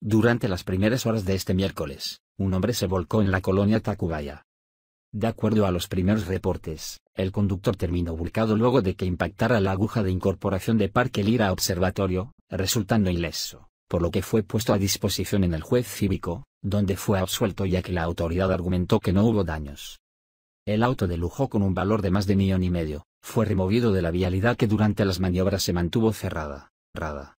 Durante las primeras horas de este miércoles, un hombre se volcó en la colonia Tacubaya. De acuerdo a los primeros reportes, el conductor terminó volcado luego de que impactara la aguja de incorporación de Parque Lira Observatorio, resultando ileso, por lo que fue puesto a disposición en el juez cívico, donde fue absuelto ya que la autoridad argumentó que no hubo daños. El auto de lujo con un valor de más de millón y medio, fue removido de la vialidad que durante las maniobras se mantuvo cerrada. Rada.